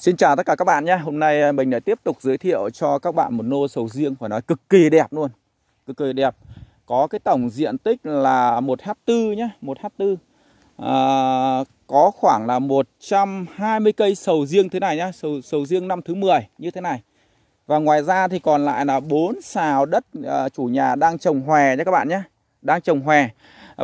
Xin chào tất cả các bạn nhé Hôm nay à, mình lại tiếp tục giới thiệu cho các bạn một nô sầu riêng phải nói cực kỳ đẹp luôn Cực kỳ đẹp Có cái tổng diện tích là 1H4 nhé 1H4 à, Có khoảng là 120 cây sầu riêng thế này nhá Sầu, sầu riêng năm thứ 10 như thế này Và ngoài ra thì còn lại là 4 xào đất à, chủ nhà đang trồng hòe nhé các bạn nhé Đang trồng hòe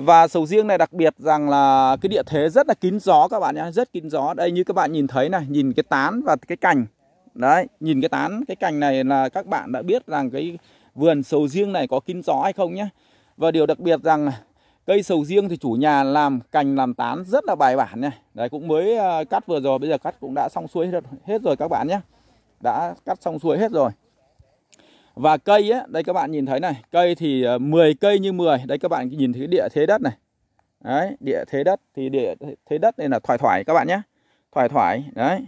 và sầu riêng này đặc biệt rằng là cái địa thế rất là kín gió các bạn nhé rất kín gió đây như các bạn nhìn thấy này nhìn cái tán và cái cành đấy nhìn cái tán cái cành này là các bạn đã biết rằng cái vườn sầu riêng này có kín gió hay không nhé và điều đặc biệt rằng cây sầu riêng thì chủ nhà làm cành làm tán rất là bài bản này đấy cũng mới à, cắt vừa rồi bây giờ cắt cũng đã xong xuôi hết rồi các bạn nhé đã cắt xong xuôi hết rồi và cây ấy, đây các bạn nhìn thấy này, cây thì 10 ờ, cây như 10. Đây các bạn nhìn thấy địa thế đất này. Đấy, địa thế đất thì địa thế đất này là thoải thoải các bạn nhé. Thoải thoải, đấy.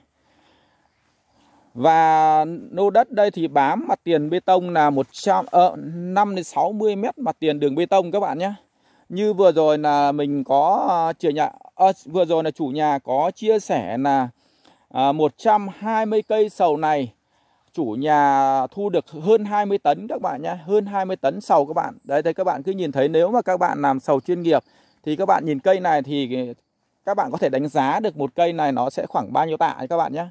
Và nô đất đây thì bám mặt tiền bê tông là 100 ờ 5 đến 60 mét mặt tiền đường bê tông các bạn nhé. Như vừa rồi là mình có ờ, chia nhà à, vừa rồi là chủ nhà có chia sẻ là à, 120 cây sầu này chủ nhà thu được hơn 20 tấn các bạn nhé hơn 20 tấn sầu các bạn đấy đây các bạn cứ nhìn thấy nếu mà các bạn làm sầu chuyên nghiệp thì các bạn nhìn cây này thì các bạn có thể đánh giá được một cây này nó sẽ khoảng bao nhiêu tạ các bạn nhé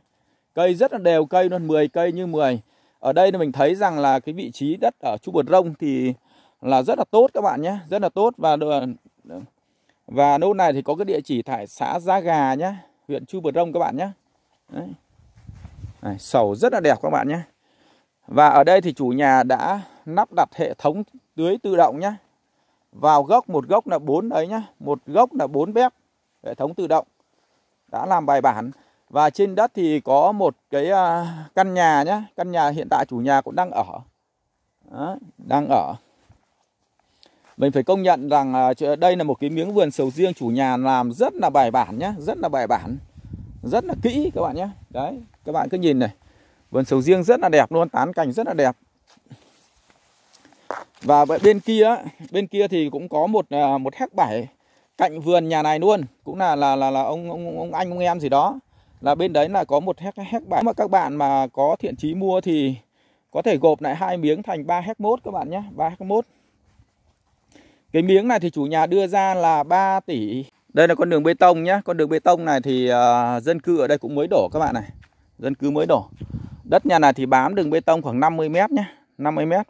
cây rất là đều cây luôn 10 cây như 10 ở đây thì mình thấy rằng là cái vị trí đất ở Chu Bột Rông thì là rất là tốt các bạn nhé rất là tốt và và nốt này thì có cái địa chỉ tại xã Gia Gà nhé huyện Chu Bột Rông các bạn nhé Đấy. Đấy, sầu rất là đẹp các bạn nhé và ở đây thì chủ nhà đã lắp đặt hệ thống tưới tự động nhé vào gốc một gốc là bốn đấy nhá một gốc là bốn bếp hệ thống tự động đã làm bài bản và trên đất thì có một cái à, căn nhà nhá căn nhà hiện tại chủ nhà cũng đang ở đó, đang ở mình phải công nhận rằng à, đây là một cái miếng vườn sầu riêng chủ nhà làm rất là bài bản nhá rất là bài bản rất là kỹ các bạn nhé đấy các bạn cứ nhìn này Vườn sầu riêng rất là đẹp luôn Tán cảnh rất là đẹp Và bên kia Bên kia thì cũng có một à, một hectare bảy Cạnh vườn nhà này luôn Cũng là là là, là ông, ông ông anh ông em gì đó Là bên đấy là có một hectare hectare bảy Mà các bạn mà có thiện chí mua thì Có thể gộp lại hai miếng thành 3 hectare mốt các bạn nhé 3 hectare mốt cái miếng này thì chủ nhà đưa ra là 3 tỷ. Đây là con đường bê tông nhá. Con đường bê tông này thì uh, dân cư ở đây cũng mới đổ các bạn này dân cư mới đổ đất nhà này thì bám đường bê tông khoảng 50 mét nhé 50 mét